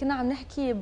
كنا عم نحكي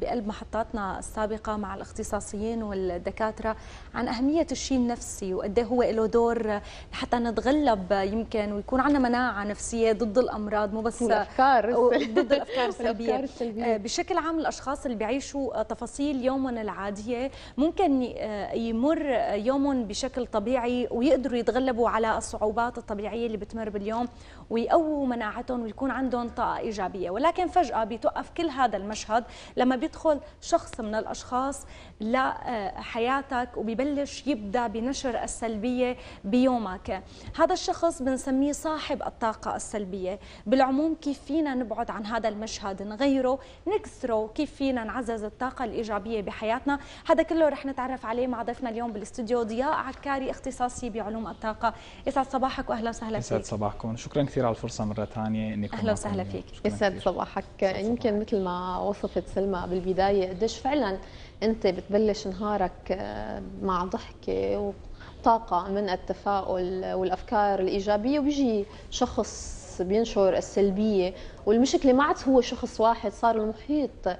بقلب محطاتنا السابقة مع الاختصاصيين والدكاترة عن أهمية الشيء النفسي وقد إيه هو له دور حتى نتغلب يمكن ويكون عندنا مناعة نفسية ضد الأمراض مو بس الأفكار ضد الأفكار السلبية آه، بشكل عام الأشخاص اللي بيعيشوا تفاصيل يومهم العادية ممكن آه، يمر يومهم بشكل طبيعي ويقدروا يتغلبوا على الصعوبات الطبيعية اللي بتمر باليوم ويقووا مناعتهم ويكون عندهم طاقة إيجابية ولكن فجأة بيتوقف في كل هذا المشهد لما بيدخل شخص من الأشخاص لحياتك وبيبلش يبدأ بنشر السلبية بيومك هذا الشخص بنسميه صاحب الطاقة السلبية بالعموم كيف فينا نبعد عن هذا المشهد نغيره نكسره كيف فينا نعزز الطاقة الإيجابية بحياتنا هذا كله رح نتعرف عليه مع ضيفنا اليوم بالاستوديو ضياء عكاري اختصاصي بعلوم الطاقة يسعد صباحك وأهلا وسهلا فيك يسعد صباحكم شكرا كثير على الفرصة مرة ثانية أهلا وسهلا فيك يسعد صباحك يمكن مثل ما وصفت سلمى بالبدايه قديش فعلا انت بتبلش نهارك آه، مع ضحكه وطاقه من التفاؤل والافكار الايجابيه وبيجي شخص بينشر السلبيه والمشكله ما عاد هو شخص واحد صار المحيط آه،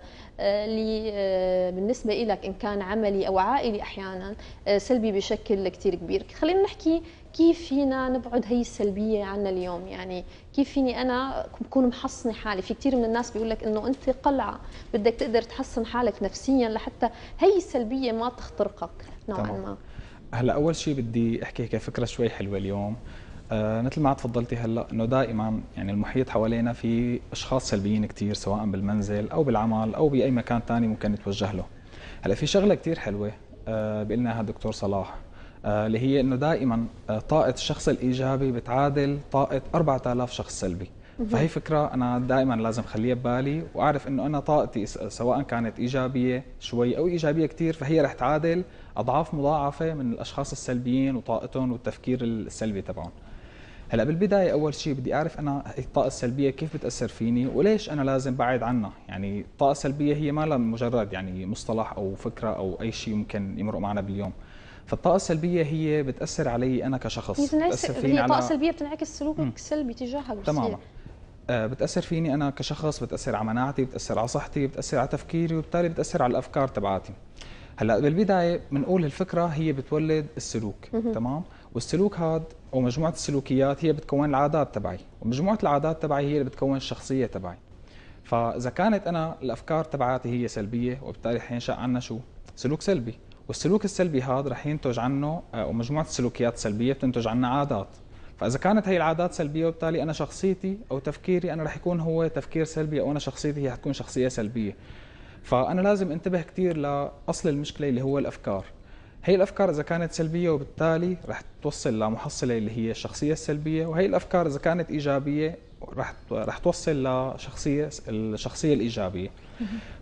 اللي آه، بالنسبه لك ان كان عملي او عائلي احيانا آه، سلبي بشكل كثير كبير خلينا نحكي كيف فينا نبعد هي السلبيه عنا اليوم يعني كيف فيني انا بكون محصنه حالي في كثير من الناس بيقول لك انه انت قلعه بدك تقدر تحصن حالك نفسيا لحتى هي السلبيه ما تخترقك نوعا ما هلا اول شيء بدي احكي هيك فكره شوي حلوه اليوم آه، مثل ما تفضلتي هلا انه دائما يعني المحيط حوالينا في اشخاص سلبيين كثير سواء بالمنزل او بالعمل او باي مكان ثاني ممكن نتوجه له. هلا في شغله كثير حلوه آه، بيقول لنا الدكتور صلاح آه، اللي هي انه دائما طاقه الشخص الايجابي بتعادل طاقه 4000 شخص سلبي. فهي فكرة أنا دائما لازم خليها ببالي وأعرف إنه أنا طاقتي سواء كانت إيجابية شوي أو إيجابية كثير فهي رح تعادل أضعاف مضاعفة من الأشخاص السلبيين وطاقتهم والتفكير السلبي تبعهم هلا بالبدايه اول شيء بدي اعرف انا الطاقه السلبيه كيف بتاثر فيني وليش انا لازم بعد عنها يعني الطاقه السلبيه هي ما لها مجرد يعني مصطلح او فكره او اي شيء ممكن يمرق معنا باليوم فالطاقة السلبية هي بتأثر علي أنا كشخص بتأثر فيني هي الطاقة السلبية بتنعكس سلوكك السلبي تجاهها تماما آه، بتاثر فيني انا كشخص بتاثر على مناعتي بتاثر على صحتي بتاثر على تفكيري وبالتالي بتاثر على الافكار تبعاتي هلا بالبدايه بنقول الفكره هي بتولد السلوك تمام والسلوك هذا مجموعه السلوكيات هي بتكون العادات تبعي ومجموعه العادات تبعي هي اللي بتكون الشخصيه تبعي فاذا كانت انا الافكار تبعاتي هي سلبيه وبالتالي حينشا عنا شو سلوك سلبي والسلوك السلبي هذا رح ينتج عنه آه، مجموعه السلوكيات السلبيه بتنتج عنا عادات فاذا كانت هي العادات سلبيه وبالتالي انا شخصيتي او تفكيري انا رح يكون هو تفكير سلبي او انا شخصيتي هي حتكون شخصيه سلبيه فانا لازم انتبه كثير لاصل المشكله اللي هو الافكار هي الافكار اذا كانت سلبيه وبالتالي رح توصل لمحصله اللي هي الشخصيه السلبيه وهي الافكار اذا كانت ايجابيه رح رح توصل لشخصيه الشخصيه الايجابيه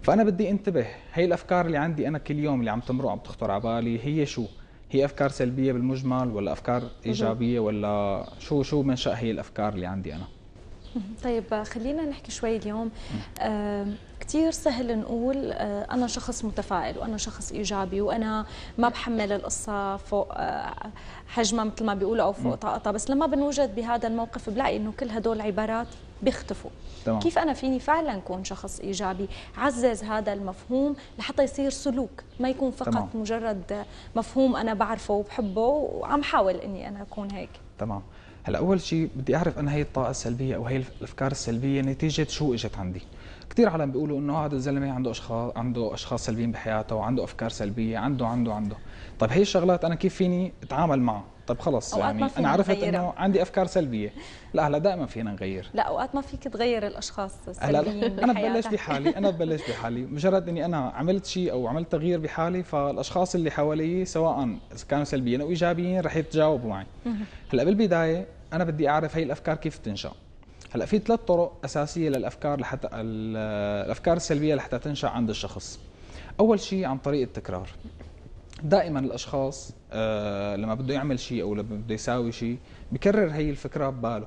فانا بدي انتبه هي الافكار اللي عندي انا كل يوم اللي عم تمرق عم تخطر على بالي هي شو هي افكار سلبيه بالمجمل ولا افكار ايجابيه ولا شو شو منشا هي الافكار اللي عندي انا طيب خلينا نحكي شوي اليوم كثير سهل نقول آه، انا شخص متفائل وانا شخص ايجابي وانا ما بحمل القصه فوق آه، حجمها مثل ما بيقولوا او فوق طاقتها بس لما بنوجد بهذا الموقف بلاقي انه كل هدول عبارات بيختفوا تمام. كيف انا فيني فعلا كون شخص ايجابي عزز هذا المفهوم لحتى يصير سلوك ما يكون فقط تمام. مجرد مفهوم انا بعرفه وبحبه وعم حاول اني انا اكون هيك تمام هلا اول شيء بدي اعرف انا هي الطاقه السلبيه او هي الافكار السلبيه نتيجه شو اجت عندي كثير عالم بيقولوا انه هذا الزلمه عنده اشخاص عنده اشخاص سلبيين بحياته وعنده افكار سلبيه عنده عنده عنده طيب هي الشغلات انا كيف فيني اتعامل معها طب خلص يعني انا عرفت انه عندي افكار سلبيه لا هلا دائما فينا نغير لا اوقات ما فيك تغير الاشخاص السلبيين انا ببلش بحالي انا ببلش بحالي مجرد اني انا عملت شيء او عملت تغيير بحالي فالاشخاص اللي حوالي سواء كانوا سلبيين او ايجابيين رح يتجاوبوا معي هلا بالبدايه انا بدي اعرف هي الافكار كيف تنشا هلا في ثلاث طرق اساسيه للافكار لحتى الافكار السلبيه لحتى تنشا عند الشخص اول شيء عن طريق التكرار دائما الاشخاص آه لما بده يعمل شيء او لما بده يساوي شيء بكرر هي الفكره بباله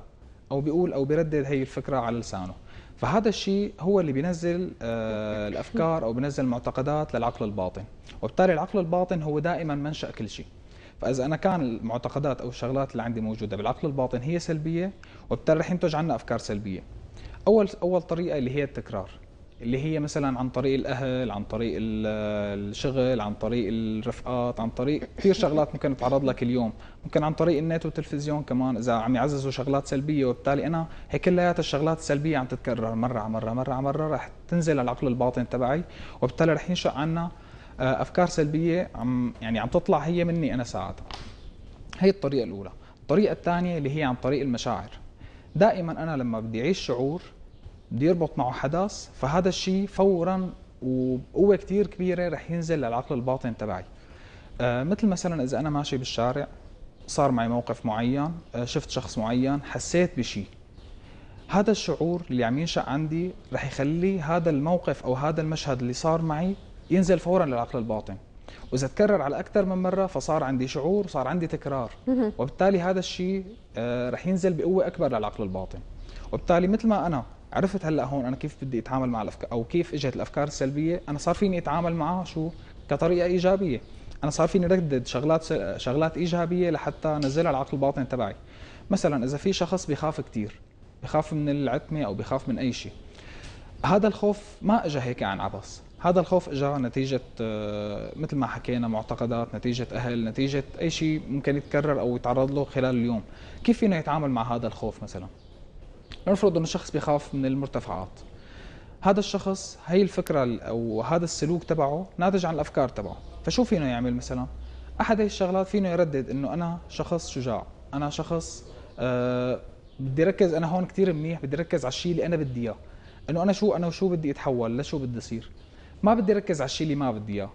او بيقول او بيردد هي الفكره على لسانه فهذا الشيء هو اللي بينزل آه الافكار او بينزل المعتقدات للعقل الباطن وبالتالي العقل الباطن هو دائما منشا كل شيء فاذا انا كان المعتقدات او الشغلات اللي عندي موجوده بالعقل الباطن هي سلبيه وبالتالي رح ينتج عنا افكار سلبيه اول اول طريقه اللي هي التكرار اللي هي مثلا عن طريق الاهل عن طريق الشغل عن طريق الرفقات عن طريق كثير شغلات ممكن تعرض لك اليوم ممكن عن طريق النت والتلفزيون كمان اذا عم يعززوا شغلات سلبيه وبالتالي انا هي كلياتها الشغلات السلبيه عم تتكرر مره على مره مره على مره رح تنزل على العقل الباطن تبعي وبالتالي رح ينشا عنا آه، افكار سلبيه عم يعني عم تطلع هي مني انا ساعتها هي الطريقه الاولى الطريقه الثانيه اللي هي عن طريق المشاعر دائما انا لما بدي اعيش شعور بده يربط معه حدث فهذا الشيء فورا وبقوه كثير كبيره رح ينزل للعقل الباطن تبعي آه مثل مثلا اذا انا ماشي بالشارع صار معي موقف معين آه شفت شخص معين حسيت بشيء هذا الشعور اللي عم ينشا عندي رح يخلي هذا الموقف او هذا المشهد اللي صار معي ينزل فورا للعقل الباطن واذا تكرر على اكثر من مره فصار عندي شعور وصار عندي تكرار وبالتالي هذا الشيء آه، رح ينزل بقوه اكبر للعقل الباطن وبالتالي مثل ما انا عرفت هلا هون انا كيف بدي اتعامل مع الافكار او كيف اجت الافكار السلبيه انا صار فيني اتعامل معها شو كطريقه ايجابيه انا صار فيني ردد شغلات شغلات ايجابيه لحتى انزلها العقل الباطن تبعي مثلا اذا في شخص بخاف كثير بخاف من العتمه او بخاف من اي شيء هذا الخوف ما اجى هيك عن عبث هذا الخوف اجى نتيجة آه، مثل ما حكينا معتقدات نتيجة أهل نتيجة أي شيء ممكن يتكرر أو يتعرض له خلال اليوم كيف فينا يتعامل مع هذا الخوف مثلاً؟ لنفرض انه شخص بيخاف من المرتفعات هذا الشخص هي الفكره او هذا السلوك تبعه ناتج عن الافكار تبعه فشو فينه يعمل مثلا احد هي الشغلات فينه يردد انه انا شخص شجاع انا شخص أه بدي ركز انا هون كثير منيح بدي ركز على الشيء اللي انا بدي اياه انه انا شو انا وشو بدي اتحول لشو بدي اصير ما بدي ركز على الشيء اللي ما بدي اياه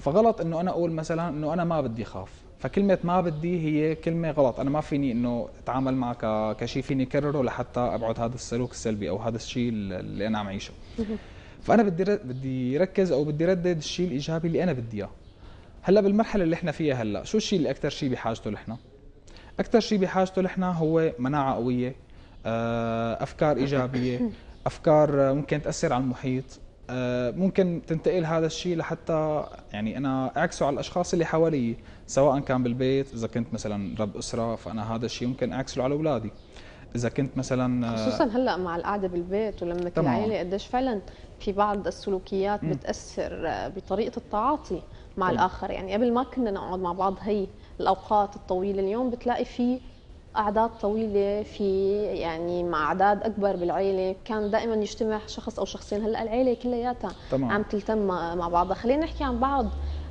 فغلط انه انا اقول مثلا انه انا ما بدي خاف فكلمة ما بدي هي كلمة غلط أنا ما فيني إنه أتعامل معه كشيء فيني كرره لحتى أبعد هذا السلوك السلبي أو هذا الشيء اللي أنا عم عيشه فأنا بدي بدي ركز أو بدي ردد الشيء الإيجابي اللي أنا بدي إياه هلا بالمرحلة اللي إحنا فيها هلا شو الشيء اللي أكثر شيء بحاجته نحن؟ أكثر شيء بحاجته نحن هو مناعة قوية آه، أفكار إيجابية أفكار ممكن تأثر على المحيط آه، ممكن تنتقل هذا الشيء لحتى يعني انا اعكسه على الاشخاص اللي حوالي سواء كان بالبيت اذا كنت مثلا رب اسره فانا هذا الشيء ممكن اعكسه على اولادي اذا كنت مثلا آه، خصوصا هلا مع القعده بالبيت ولما العائله قديش فعلا في بعض السلوكيات بتاثر آه، بطريقه التعاطي مع طبعا. الاخر يعني قبل ما كنا نقعد مع بعض هي الاوقات الطويله اليوم بتلاقي في اعداد طويله في يعني مع اعداد اكبر بالعيله كان دائما يجتمع شخص او شخصين هلا العيله كلياتها عم تلتم مع بعضها خلينا نحكي عن بعض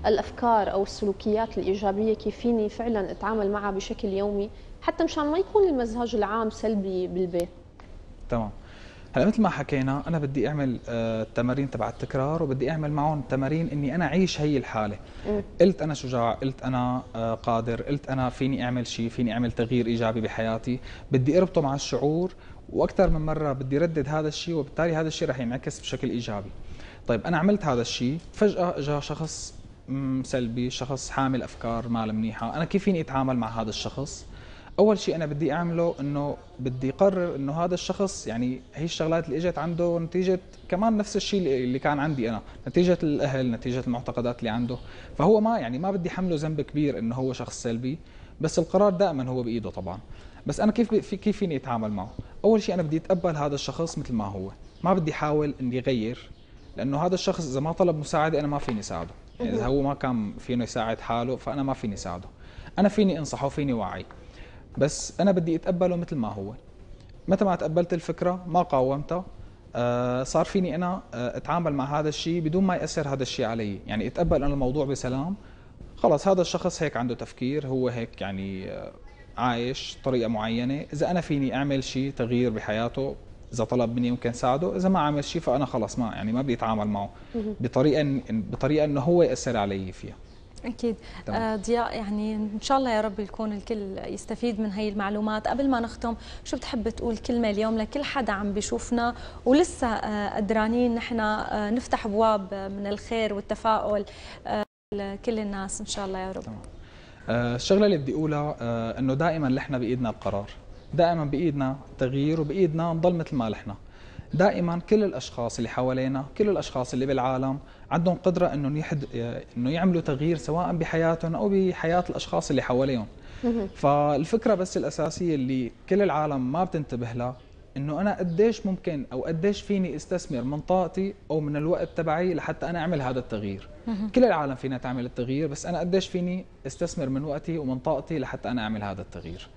الافكار او السلوكيات الايجابيه كيف فيني فعلا اتعامل معها بشكل يومي حتى مشان ما يكون المزاج العام سلبي بالبيت تمام هلا مثل ما حكينا انا بدي اعمل آه، التمارين تبع التكرار وبدي اعمل معهم تمارين اني انا اعيش هي الحاله م. قلت انا شجاع قلت انا آه، قادر قلت انا فيني اعمل شيء فيني اعمل تغيير ايجابي بحياتي بدي اربطه مع الشعور واكثر من مره بدي ردد هذا الشيء وبالتالي هذا الشيء رح ينعكس بشكل ايجابي طيب انا عملت هذا الشيء فجاه اجى شخص سلبي شخص حامل افكار ما منيحه انا كيف فيني اتعامل مع هذا الشخص اول شيء انا بدي اعمله انه بدي اقرر انه هذا الشخص يعني هي الشغلات اللي اجت عنده نتيجه كمان نفس الشيء اللي كان عندي انا نتيجه الاهل نتيجه المعتقدات اللي عنده فهو ما يعني ما بدي حمله ذنب كبير انه هو شخص سلبي بس القرار دائما هو بايده طبعا بس انا كيف في كيف فيني اتعامل معه اول شيء انا بدي اتقبل هذا الشخص مثل ما هو ما بدي احاول اني اغير لانه هذا الشخص اذا ما طلب مساعده انا ما فيني ساعده يعني اذا هو ما كان فينه يساعد حاله فانا ما فيني ساعده انا فيني انصحه فيني وعي بس انا بدي اتقبله مثل ما هو متى ما تقبلت الفكره ما قاومتها آه صار فيني انا آه اتعامل مع هذا الشيء بدون ما ياثر هذا الشيء علي يعني اتقبل انا الموضوع بسلام خلص هذا الشخص هيك عنده تفكير هو هيك يعني آه عايش طريقه معينه اذا انا فيني اعمل شيء تغيير بحياته اذا طلب مني ممكن ساعده اذا ما عمل شيء فانا خلص ما يعني ما بدي اتعامل معه بطريقه بطريقه انه هو ياثر علي فيها اكيد آه ضياء يعني ان شاء الله يا رب يكون الكل يستفيد من هي المعلومات قبل ما نختم شو بتحب تقول كلمه اليوم لكل حدا عم بيشوفنا ولسه آه قدرانين نحن آه نفتح ابواب من الخير والتفاؤل آه، لكل الناس ان شاء الله يا رب طبعا. آه، الشغله اللي بدي اقولها آه، انه دائما نحن بايدنا القرار دائما بايدنا تغيير وبايدنا نضل مثل ما نحن دائما كل الاشخاص اللي حوالينا كل الاشخاص اللي بالعالم عندهم قدره انهم يحد انه يعملوا تغيير سواء بحياتهم او بحياه الاشخاص اللي حواليهم فالفكره بس الاساسيه اللي كل العالم ما بتنتبه لها انه انا قديش ممكن او قديش فيني استثمر من طاقتي او من الوقت تبعي لحتى انا اعمل هذا التغيير كل العالم فينا تعمل التغيير بس انا قديش فيني استثمر من وقتي ومن طاقتي لحتى انا اعمل هذا التغيير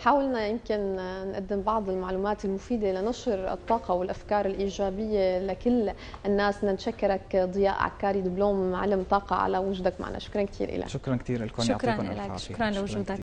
حاولنا يمكن نقدم بعض المعلومات المفيدة لنشر الطاقة والأفكار الإيجابية لكل الناس نشكرك ضياء عكاري دبلوم معلم طاقة على وجودك معنا شكرا كثير لك شكرا كثير لكم شكرا لك شكرا لوجودك